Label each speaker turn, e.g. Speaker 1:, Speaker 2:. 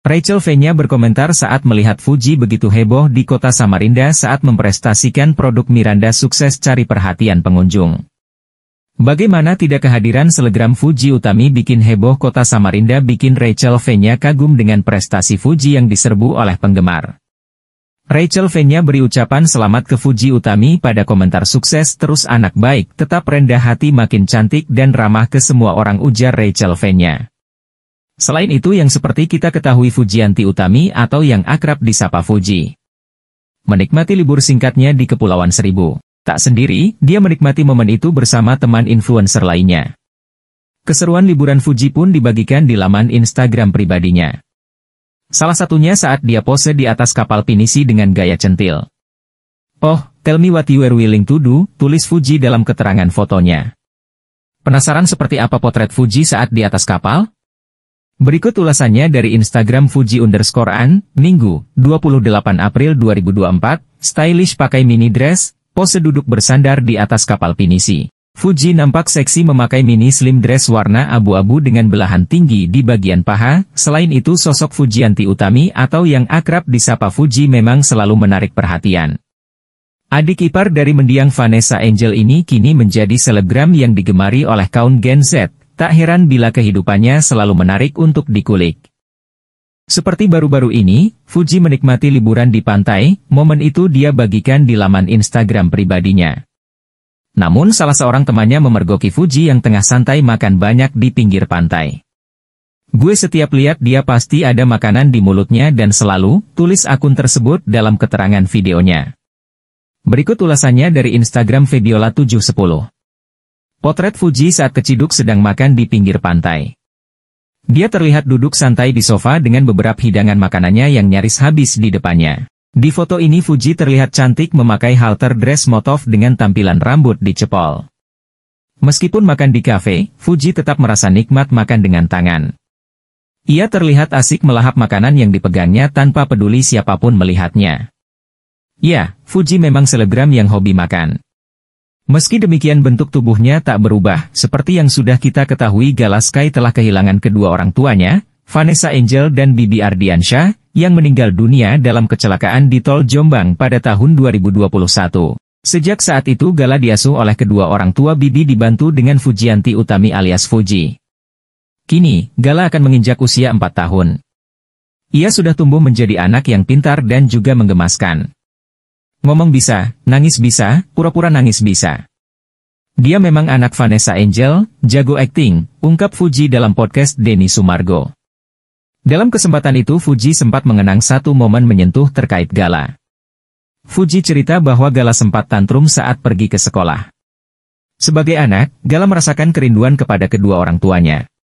Speaker 1: Rachel Fenya berkomentar saat melihat Fuji begitu heboh di kota Samarinda saat memprestasikan produk Miranda sukses cari perhatian pengunjung. Bagaimana tidak kehadiran selegram Fuji Utami bikin heboh kota Samarinda bikin Rachel Fenya kagum dengan prestasi Fuji yang diserbu oleh penggemar. Rachel Fenya beri ucapan selamat ke Fuji Utami pada komentar sukses terus anak baik tetap rendah hati makin cantik dan ramah ke semua orang ujar Rachel Fenya. Selain itu yang seperti kita ketahui Fujianti Utami atau yang akrab disapa Fuji. Menikmati libur singkatnya di Kepulauan Seribu. Tak sendiri, dia menikmati momen itu bersama teman influencer lainnya. Keseruan liburan Fuji pun dibagikan di laman Instagram pribadinya. Salah satunya saat dia pose di atas kapal pinisi dengan gaya centil. Oh, tell me what you are willing to do, tulis Fuji dalam keterangan fotonya. Penasaran seperti apa potret Fuji saat di atas kapal? Berikut ulasannya dari Instagram Fuji underscore An, Minggu, 28 April 2024, stylish pakai mini dress, pose duduk bersandar di atas kapal pinisi. Fuji nampak seksi memakai mini slim dress warna abu-abu dengan belahan tinggi di bagian paha, selain itu sosok Fuji Fujianti Utami atau yang akrab disapa Fuji memang selalu menarik perhatian. Adik ipar dari mendiang Vanessa Angel ini kini menjadi selebgram yang digemari oleh kaum Gen Z, Tak heran bila kehidupannya selalu menarik untuk dikulik. Seperti baru-baru ini, Fuji menikmati liburan di pantai, momen itu dia bagikan di laman Instagram pribadinya. Namun salah seorang temannya memergoki Fuji yang tengah santai makan banyak di pinggir pantai. Gue setiap lihat dia pasti ada makanan di mulutnya dan selalu, tulis akun tersebut dalam keterangan videonya. Berikut ulasannya dari Instagram Febiola 710. Potret Fuji saat keciduk sedang makan di pinggir pantai. Dia terlihat duduk santai di sofa dengan beberapa hidangan makanannya yang nyaris habis di depannya. Di foto ini Fuji terlihat cantik memakai halter dress motif dengan tampilan rambut di dicepol. Meskipun makan di kafe, Fuji tetap merasa nikmat makan dengan tangan. Ia terlihat asik melahap makanan yang dipegangnya tanpa peduli siapapun melihatnya. Ya, Fuji memang selebgram yang hobi makan. Meski demikian bentuk tubuhnya tak berubah, seperti yang sudah kita ketahui Galaskai telah kehilangan kedua orang tuanya, Vanessa Angel dan Bibi Ardiansyah, yang meninggal dunia dalam kecelakaan di Tol Jombang pada tahun 2021. Sejak saat itu Gala diasuh oleh kedua orang tua Bibi dibantu dengan Fujianti Utami alias Fuji. Kini, Gala akan menginjak usia 4 tahun. Ia sudah tumbuh menjadi anak yang pintar dan juga menggemaskan. Ngomong bisa, nangis bisa, pura-pura nangis bisa. Dia memang anak Vanessa Angel, jago acting, ungkap Fuji dalam podcast Denny Sumargo. Dalam kesempatan itu Fuji sempat mengenang satu momen menyentuh terkait gala. Fuji cerita bahwa gala sempat tantrum saat pergi ke sekolah. Sebagai anak, Gala merasakan kerinduan kepada kedua orang tuanya.